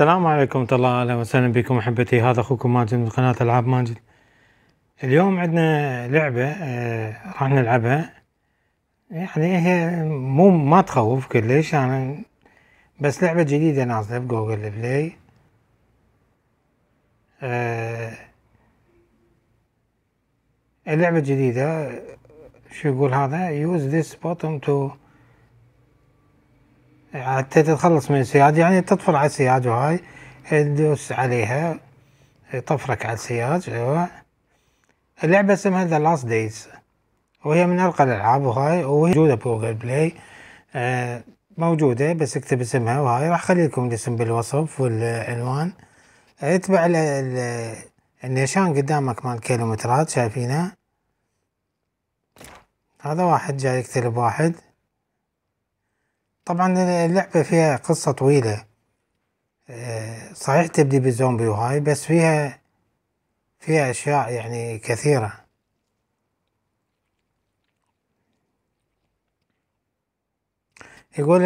السلام عليكم ورحمة الله أهلا وسهلا بكم أحبتي هذا أخوكم ماجد من قناة ألعاب ماجد اليوم عندنا لعبة آه، راح نلعبها يعني هي مو ما تخوف كلش يعني بس لعبة جديدة نازلة بجوجل بلاي آه، اللعبة الجديدة شو يقول هذا use this button to حتى تتخلص من السياج يعني تطفر على السياج وهاي تدوس عليها طفرك على السياج ايوه اللعبة اسمها ذا لاست دايز وهي من أرقى الألعاب وهاي وهي موجودة بجوجل بلاي موجودة بس اكتب اسمها وهاي راح اخلي لكم الاسم بالوصف والعنوان اتبع النيشان قدامك مال كيلومترات شايفينه هذا واحد جاي يقتل بواحد طبعا اللعبة فيها قصة طويلة صحيح تبدي بالزومبي وهاي بس فيها فيها أشياء يعني كثيرة يقول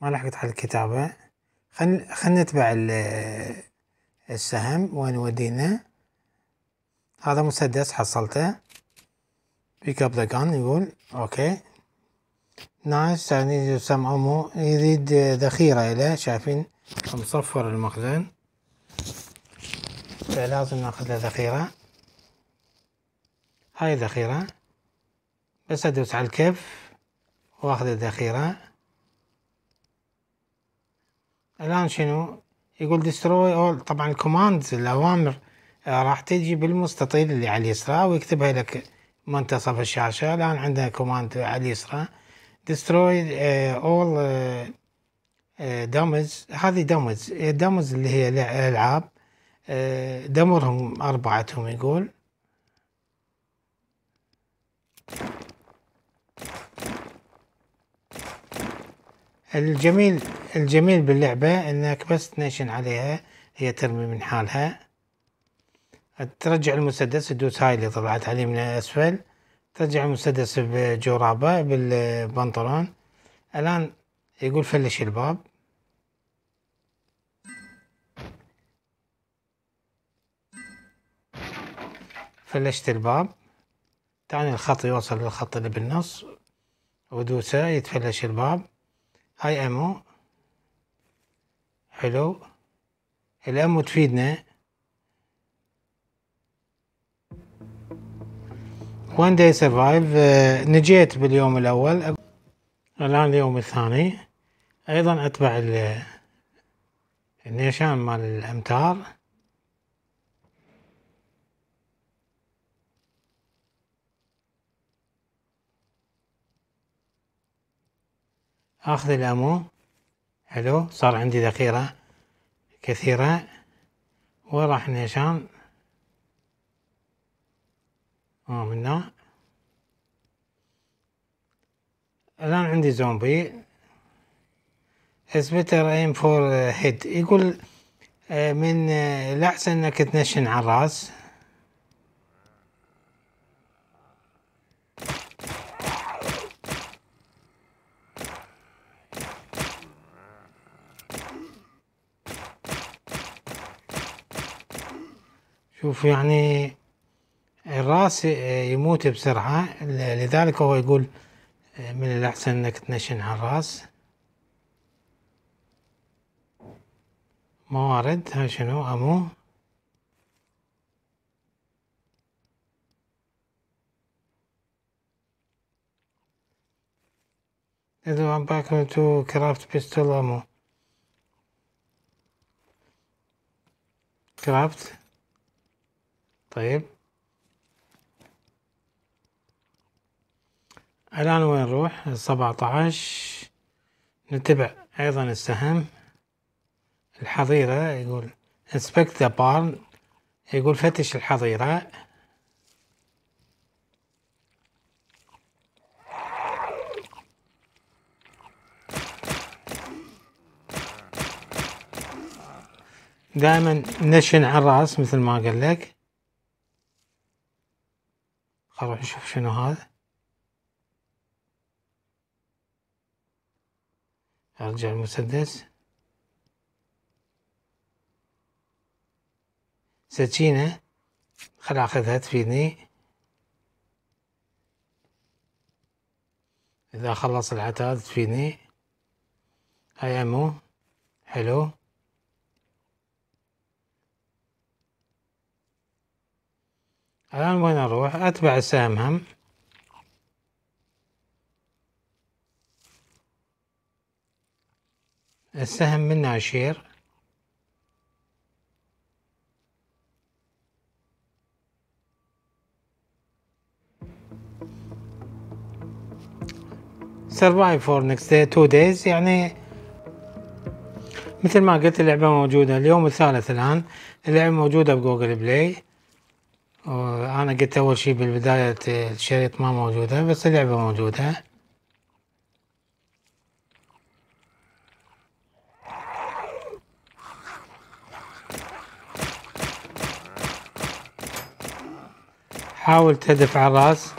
ما لحقت على الكتابة خل خل نتبع السهم وين ودينا هذا مسدس حصلته بيك اب ذا جان يقول اوكي ناس نعم، يعني مو يريد ذخيرة إله شايفين مصفر المخزن فلازم ناخذ له ذخيرة هاي ذخيرة بس أدوس على الكف وأخذ الذخيرة الآن شنو يقول ديستروي أول طبعا الكوماندز الأوامر آه، راح تجي بالمستطيل اللي على اليسرى ويكتبها لك منتصف الشاشة الآن عندنا كوماند على اليسرى uh, all uh, uh, damage هذه دامج دامج uh, اللي هي الألعاب دمرهم أربعتهم يقول الجميل الجميل باللعبة انك بس تنشن عليها هي ترمي من حالها ترجع المسدس تدوس هاي اللي طلعت عليه من اسفل ترجع المسدس بجورابه بالبنطلون الان يقول فلش الباب فلشت الباب تعني الخط يوصل للخط اللي بالنص ودوسه يتفلش الباب هاي امو حلو الامو تفيدنا وان داي سرفايف نجيت باليوم الاول الان اليوم الثاني ايضا اتبع النيشان مال الامتار اخذ الامو حلو صار عندي ذخيرة كثيرة وراح نيشان آه، من هنا الآن عندي زومبي بيتر ايم فور هيد يقول آه، من الأحسن آه، أنك تنشن على الرأس شوف يعني الراس آه، يموت بسرعة لذلك هو يقول آه، من الأحسن أنك تنشنها الراس موارد ها شنو أمو إذا I'm back تو كرافت بيستول أمو كرافت طيب الآن وين نروح السبعة عشر نتبع أيضا السهم الحظيرة يقول inspect the barn يقول فتش الحظيرة دائما نشن على الراس مثل ما قال لك خلونا نشوف شنو هذا أرجع المسدس سكينة خل أخذها تفيدني إذا خلص العتاد تفيدني هاي أمو حلو الآن وين أروح أتبع السهم هم السهم من عشير سرفايف فور نكست داي تو دايز يعني مثل ما قلت اللعبة موجودة اليوم الثالث الآن اللعبة موجودة بجوجل بلاي أنا قلت أول شي بالبداية الشريط ما موجودة بس اللعبة موجودة حاول تهدف على الراس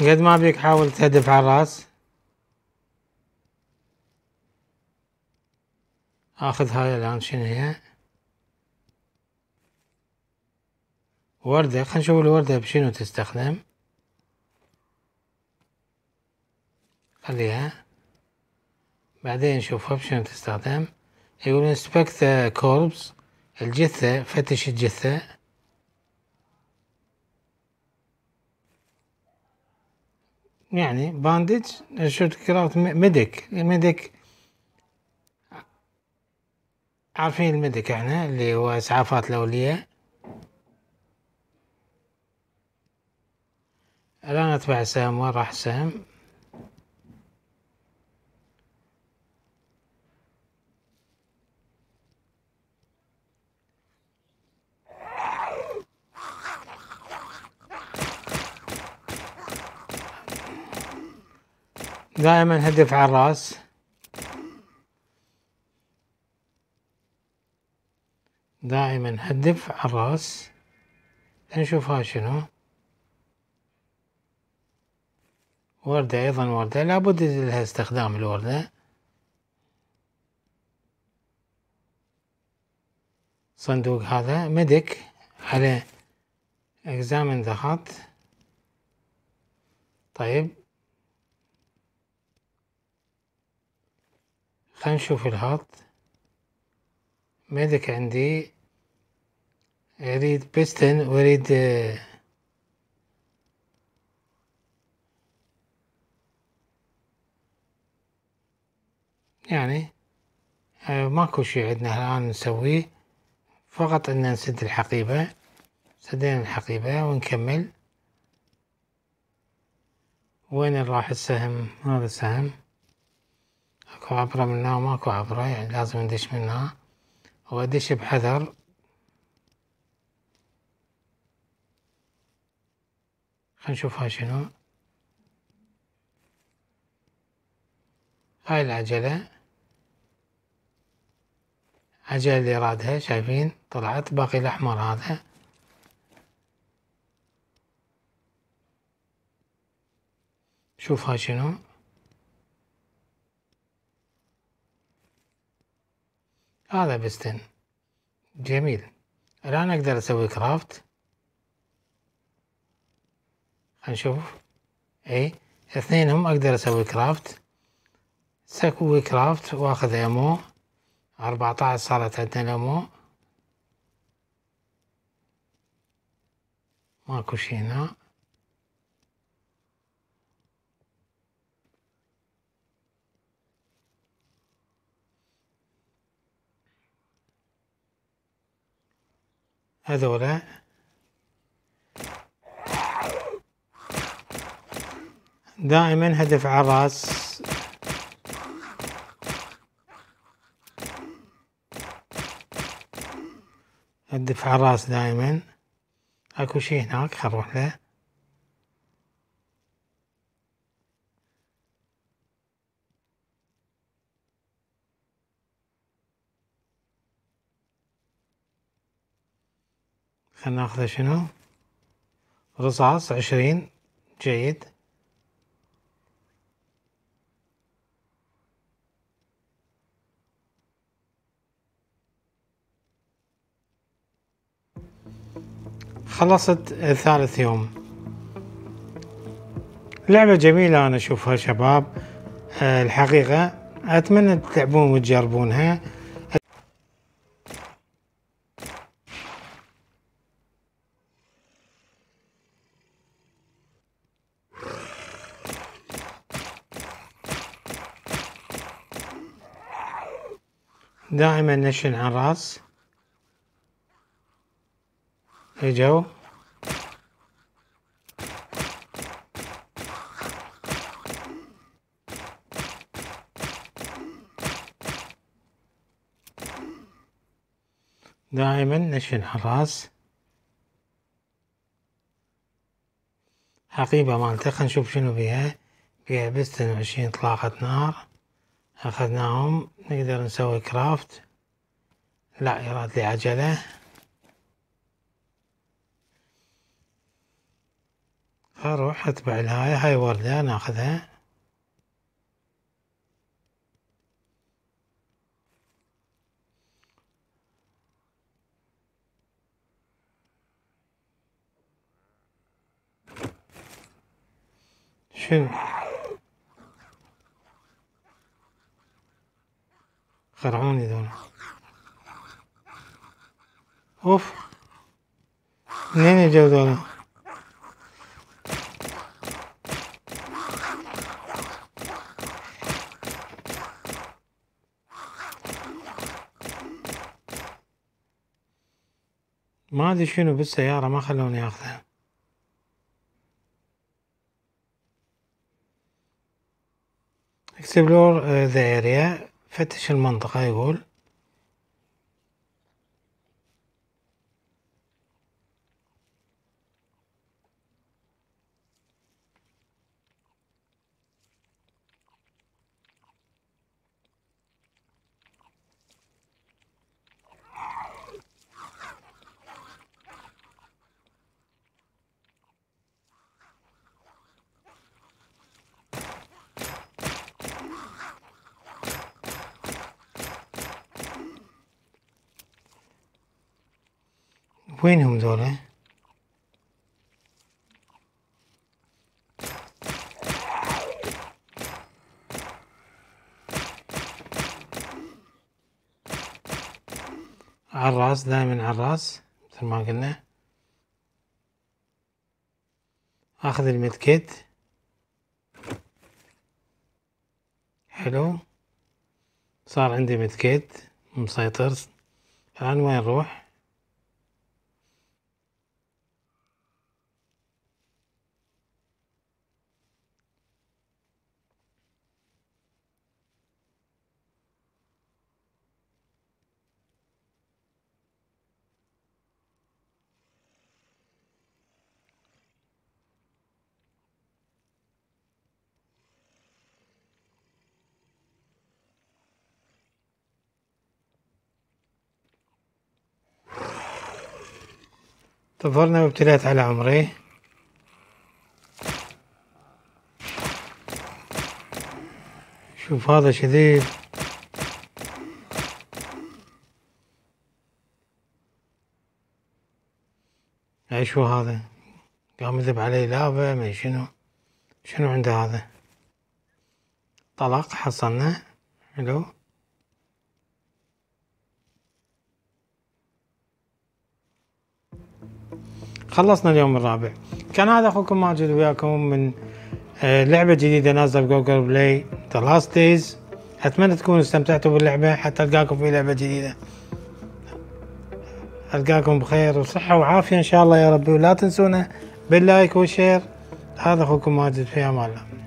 قد ما بيك حاول تهدف على الراس اخذ هاي الان شنو هي وردة خلينا نشوف الوردة بشنو تستخدم خليها بعدين نشوفها بشنو تستخدم يقول انسبكت كوربس الجثة فتش الجثة يعني باندج شفت كراوت ميديك الميديك عارفين الميديك احنا اللي هو اسعافات الاولية الان اتبع السهم وين راح السهم دائما هدف على الراس دائما هدف على الراس نشوفها شنو وردة أيضا وردة لابد لها استخدام الوردة صندوق هذا مدك على اكزامن ذا خط طيب خلينا نشوف الهارد مالك عندي اريد بيستن واريد يعني آه، ماكو شي عندنا الآن نسويه فقط أن نسد الحقيبة سدينا الحقيبة ونكمل وين راح السهم هذا السهم اكو عبرة منها وماكو عبرة يعني لازم ندش منها وادش بحذر خلينا نشوفها شنو هاي العجلة عجلة اللي رادها شايفين طلعت باقي الأحمر هذا شوفها شنو هذا بستن جميل الآن أقدر أسوي كرافت هنشوف أي اثنين هم أقدر أسوي كرافت سكوي كرافت وأخذ أمو عشر صارت عندنا أمو ماكو شي هنا هذولا دائما هدف على الراس هدف على الراس دائما اكو شيء هناك خل نروح له خلنا ناخذ شنو رصاص عشرين جيد خلصت ثالث يوم لعبة جميلة أنا أشوفها شباب آه، الحقيقة أتمنى تلعبون وتجربونها دائما نشن على الراس اجوا إيه دائما نشن على الراس حقيبة مالته خلينا نشوف شنو بيها بيها بس 22 طلاقة نار أخذناهم نقدر نسوي كرافت لا يراد لي عجلة أروح أتبع الهاي هاي وردة ناخذها شنو خرعوني دول اوف منين اجوا دول ما ادري شنو بالسيارة ما خلوني اخذها اكسبلور ذا اريا فتش المنطقة يقول وينهم ذولا؟ على الراس دائما على الراس مثل ما قلنا اخذ كيت حلو صار عندي كيت مسيطر الان وين نروح طفرنا وابتليت على عمري شوف هذا شديد اي شو هذا قام يذب علي لافة ما شنو شنو عنده هذا طلق حصلنا حلو خلصنا اليوم الرابع كان هذا اخوكم ماجد وياكم من آه، لعبه جديده نازله بجوجل بلاي ذا لاست دايز اتمنى تكونوا استمتعتوا باللعبه حتى القاكم في لعبه جديده القاكم بخير وصحه وعافيه ان شاء الله يا ربي ولا تنسونا باللايك والشير هذا اخوكم ماجد في امان الله